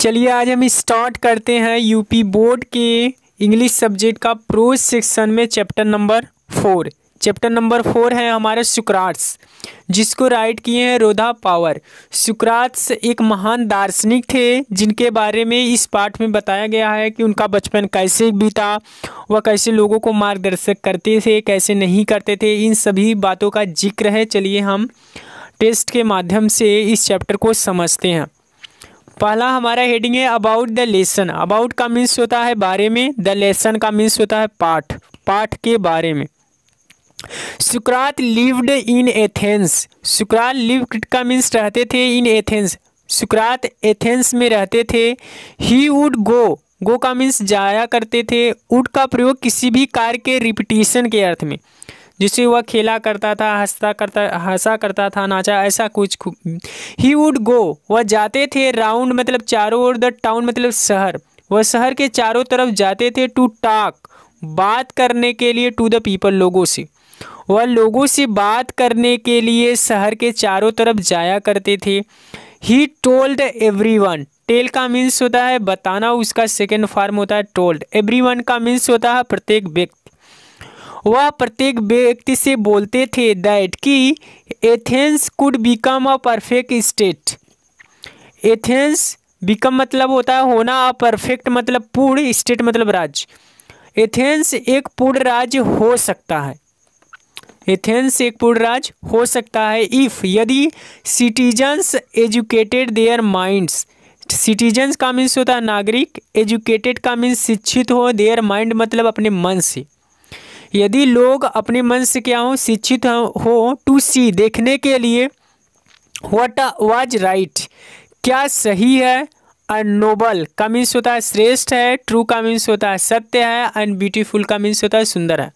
चलिए आज हम स्टार्ट करते हैं यूपी बोर्ड के इंग्लिश सब्जेक्ट का प्रोज सेक्शन में chapter number four chapter number four है हमारे सुक्राट्स जिसको राइट किए हैं रोधा पावर सुक्राट्स एक महान दार्शनिक थे जिनके बारे में इस पाठ में बताया गया है कि उनका बचपन कैसे बीता वह कैसे लोगों को मार्गदर्शक करते थे कैसे नहीं करते थे इन सभी बातों का जिक्र है चलिए हम टेस्ट के माध्यम से इस चैप्टर को समझते हैं पहला हमारा हेडिंग है अबाउट द लेसन अबाउट का मीन्स होता है बारे में द लेसन का मीन्स होता है पाठ पाठ के बारे में सुकरात लिव्ड इन एथेंस सुकरात लिव्ड का मीन्स रहते थे इन एथेंस सुकरात एथेंस में रहते थे ही वुड गो गो का मीन्स जाया करते थे उड का प्रयोग किसी भी कार्य के रिपीटेशन के अर्थ में जिससे वह खेला करता था हंसता करता हंसा करता था नाचा ऐसा कुछ ही वुड गो वह जाते थे राउंड मतलब चारों ओर द टाउन मतलब शहर वह शहर के चारों तरफ जाते थे टू टाक बात करने के लिए टू द पीपल लोगों से वह लोगों से बात करने के लिए शहर के चारों तरफ जाया करते थे he told everyone tell का मीन्स होता है बताना उसका सेकेंड फॉर्म होता है टोल्ड एवरी वन का मीन्स होता है प्रत्येक व्यक्ति वह प्रत्येक व्यक्ति से बोलते थे दैट कि Athens could become a perfect state Athens become मतलब होता है होना अ परफेक्ट मतलब पूर्ण स्टेट मतलब राज्य एथेंस एक पूर्ण राज्य हो सकता है एथेंस एक पूर्ण राज्य हो सकता है इफ़ यदि citizens educated their minds citizens का मीन्स होता है नागरिक एजुकेटेड का मीन्स शिक्षित हो देयर माइंड मतलब अपने मन से यदि लोग अपने मन से क्या हो शिक्षित हो टू सी देखने के लिए वट वाज राइट क्या सही है अन नोबल का मीन्स होता है श्रेष्ठ है ट्रू का मीन्स होता है सत्य है एंड ब्यूटीफुल का मीन्स होता है सुंदर है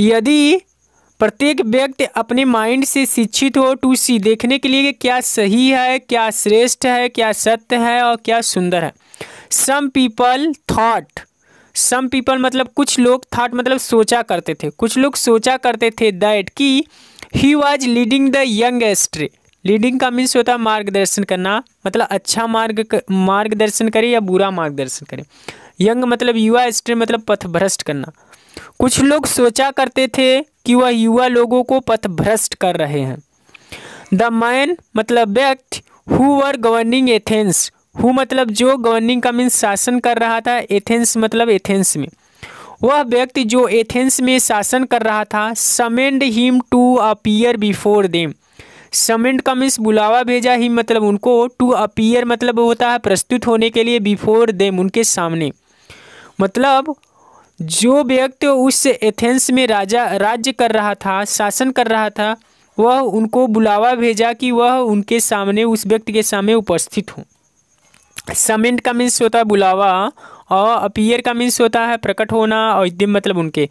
यदि प्रत्येक व्यक्ति अपने माइंड से शिक्षित हो टू सी देखने के लिए क्या सही है क्या श्रेष्ठ है क्या सत्य है और क्या सुंदर है some people thought some people मतलब कुछ लोग थाट मतलब सोचा करते थे कुछ लोग सोचा करते थे दैट कि he was leading the young astray leading का मीन्स होता है मार्गदर्शन करना मतलब अच्छा मार्ग मार्गदर्शन करे या बुरा मार्गदर्शन करे यंग मतलब युवा एस्ट्रे मतलब पथ भ्रष्ट करना कुछ लोग सोचा करते थे कि वह युवा लोगों को पथ भ्रष्ट कर रहे हैं द मैन मतलब व्यक्ति who are governing Athens who मतलब जो गवर्निंग का मीन्स शासन कर रहा था एथेंस मतलब एथेंस में वह व्यक्ति जो एथेंस में शासन कर रहा था summoned him to appear before them summoned का मीन्स बुलावा भेजा ही मतलब उनको टू अपीयर मतलब होता है प्रस्तुत होने के लिए बिफोर देम उनके सामने मतलब जो व्यक्ति उस एथेंस में राजा राज्य कर रहा था शासन कर रहा था वह उनको बुलावा भेजा कि वह उनके सामने उस व्यक्ति के सामने उपस्थित हों समेंट का मीन्स होता है बुलावा और अपियर का मीन्स होता है प्रकट होना और दिन मतलब उनके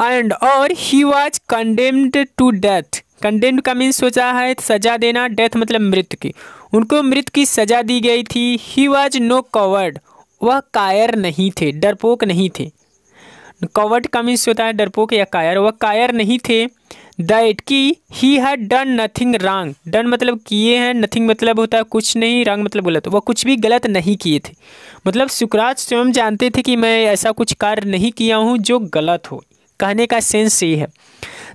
एंड और he was condemned to death condemned का मीन्स होता है सजा देना डेथ मतलब मृत की उनको मृत की सजा दी गई थी ही वॉज नो कवर्ड वह कायर नहीं थे डरपोक नहीं थे कवर्ड का मीन्स होता है डरपोक या कायर वह कायर नहीं थे दैट की he had done nothing wrong done मतलब किए हैं नथिंग मतलब होता है कुछ नहीं रॉन्ग मतलब गलत वह कुछ भी गलत नहीं किए थे मतलब सुकराज स्वयं जानते थे कि मैं ऐसा कुछ कार्य नहीं किया हूँ जो गलत हो कहने का सेंस ये है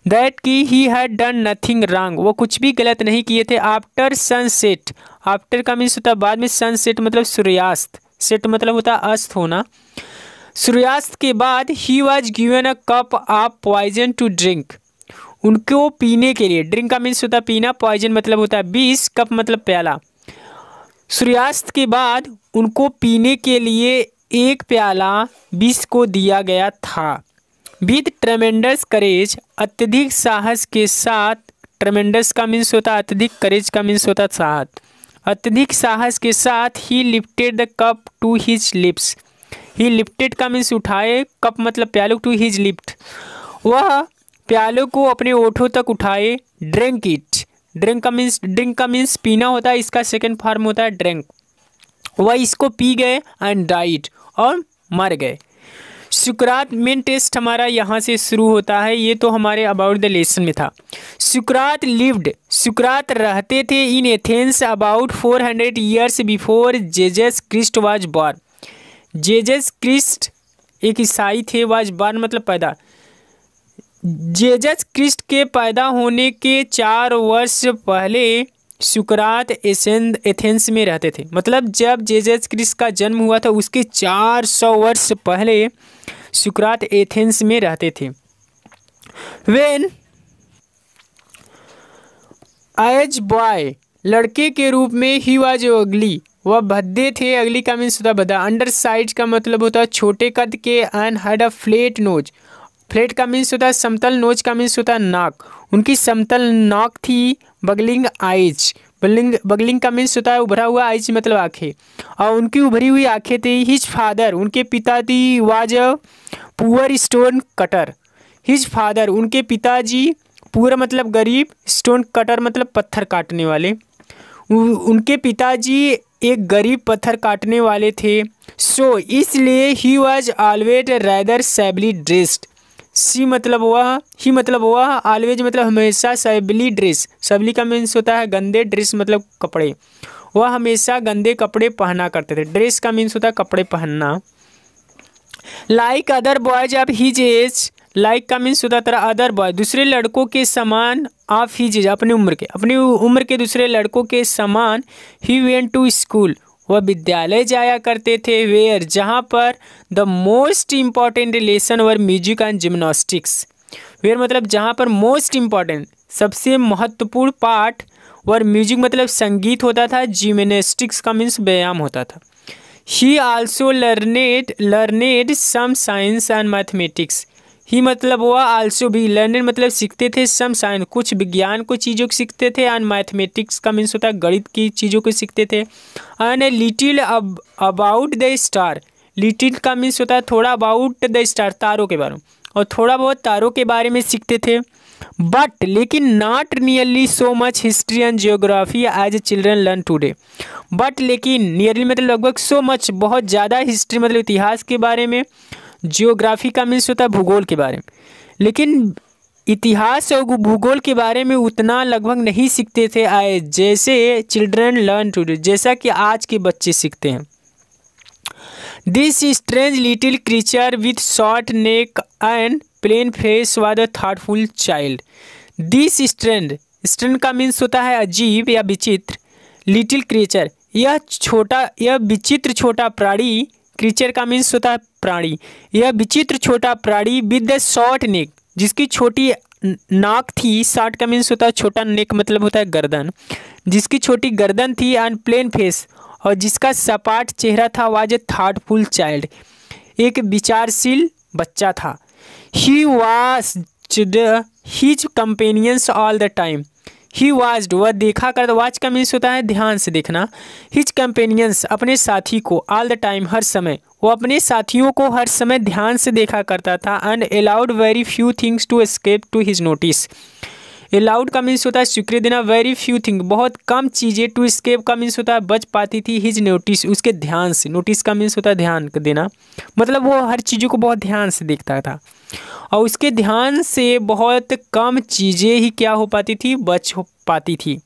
दैट की he had done nothing wrong वो कुछ भी गलत नहीं किए थे आफ्टर सनसेट आफ्टर का मीन्स होता बाद में सनसेट मतलब सूर्यास्त सेट मतलब होता अस्त होना सूर्यास्त के बाद he was given a cup of poison to drink उनको पीने के लिए ड्रिंक का मीन्स होता है पीना पॉइजन मतलब होता है बीस कप मतलब प्याला सूर्यास्त के बाद उनको पीने के लिए एक प्याला बीस को दिया गया था विद ट्रमेंडस करेज अत्यधिक साहस के साथ ट्रमेंडस का मीन्स होता अत्यधिक करेज का मीन्स होता साहस अत्यधिक साहस के साथ he lifted the cup to his lips he lifted का मीन्स उठाए कप मतलब प्यालू टू हिज लिप्ट वह प्यालों को अपने ओठों तक उठाए ड्रिंक इट ड्रिंक का मीन्स ड्रिंक का मीन्स पीना होता है इसका सेकेंड फार्म होता है ड्रिंक वह इसको पी गए एंड डाइट और मर गए सुकरात मेन टेस्ट हमारा यहाँ से शुरू होता है ये तो हमारे अबाउट द लेसन में था सुकरात लिव्ड सुकरात रहते थे in Athens about four hundred years before Jesus Christ was born Jesus Christ एक ईसाई थे वाज बॉर्न मतलब पैदा जेजस क्रिस्ट के पैदा होने के चार वर्ष पहले सुकरात एसेंद एथेंस में रहते थे मतलब जब जेजस क्रिस्ट का जन्म हुआ था उसके चार सौ वर्ष पहले सुकरात एथेंस में रहते थे वेन एज बॉय लड़के के रूप में ही वाज अगली वह भद्दे थे अगली का मीन सुधा भद्दा अंडर साइज का मतलब होता है छोटे कद के and had a flat nose flat का मीन्स होता है समतल नोज का मीन्स होता है नाक उनकी समतल नाक थी बगलिंग आइज बगलिंग बगलिंग का मीन्स होता है उभरा हुआ आइज मतलब आँखें और उनकी उभरी हुई आँखें थी हिज फादर उनके पिता थी was poor stone cutter his father उनके पिताजी पूरा मतलब गरीब स्टोन कटर मतलब पत्थर काटने वाले उनके पिताजी एक गरीब पत्थर काटने वाले थे सो so, इसलिए he was always rather shabbily dressed सी मतलब हुआ ही मतलब हुआ ऑलवेज मतलब हमेशा सबली ड्रेस सबली का मीन्स होता है गंदे ड्रेस मतलब कपड़े वह हमेशा गंदे कपड़े पहना करते थे ड्रेस का मीन्स होता है कपड़े पहनना like other boys of his age like का मीन्स होता तरह अदर बॉय दूसरे लड़कों के समान ऑफ हिज एज अपनी उम्र के अपनी उम्र के दूसरे लड़कों के समान ही वेंट टू स्कूल वह विद्यालय जाया करते थे वेयर जहाँ पर the most important lesson were music and gymnastics where मतलब जहाँ पर मोस्ट इम्पॉर्टेंट सबसे महत्वपूर्ण पार्ट वर म्यूजिक मतलब संगीत होता था जिम्नास्टिक्स का मीन्स व्यायाम होता था he also learned learned some science and mathematics he मतलब हुआ आल्सो भी लर्नर मतलब सीखते थे सम साइन कुछ विज्ञान को चीज़ों को सीखते थे एंड मैथमेटिक्स का मीन्स होता है गणित की चीज़ों को सीखते थे एंड लिटिल अब अबाउट द स्टार लिटिल का मीन्स होता है थोड़ा अबाउट द स्टार तारों के बारे में और थोड़ा बहुत तारों के बारे में सीखते थे बट लेकिन not nearly so much history and geography as a children learn today but लेकिन नियरली मतलब लगभग सो मच बहुत ज़्यादा हिस्ट्री मतलब इतिहास के बारे में जियोग्राफी का मीन्स होता है भूगोल के बारे में लेकिन इतिहास और भूगोल के बारे में उतना लगभग नहीं सीखते थे आए जैसे चिल्ड्रन लर्न टू डू जैसा कि आज के बच्चे सीखते हैं this strange little creature with short neck and plain face was a thoughtful child this strange strange का मीन्स होता है अजीब या विचित्र लिटिल क्रीचर यह छोटा यह विचित्र छोटा प्राणी क्रीचर का मीन्स होता है प्राणी यह विचित्र छोटा प्राणी विद द शॉर्ट नेक जिसकी छोटी नाक थी शॉर्ट का मीन्स होता है छोटा नेक मतलब होता है गर्दन जिसकी छोटी गर्दन थी एंड प्लेन फेस और जिसका सपाट चेहरा था वाज ए थाटफुल चाइल्ड एक विचारशील बच्चा था he was his companions all the time he was वह देखा कर वॉच तो का मीन्स होता है ध्यान से देखना हिज कंपेनियंस अपने साथी को ऑल द टाइम हर समय वो अपने साथियों को हर समय ध्यान से देखा करता था and allowed very few things to escape to his notice allowed का मीन्स होता है स्वीकृति देना वेरी फ्यू थिंग बहुत कम चीज़ें टू स्केप का मीन्स होता है बच पाती थी हिज नोटिस उसके ध्यान से नोटिस का मीन्स होता है ध्यान देना मतलब वो हर चीज़ों को बहुत ध्यान से देखता था और उसके ध्यान से बहुत कम चीज़ें ही क्या हो पाती थी बच हो पाती थी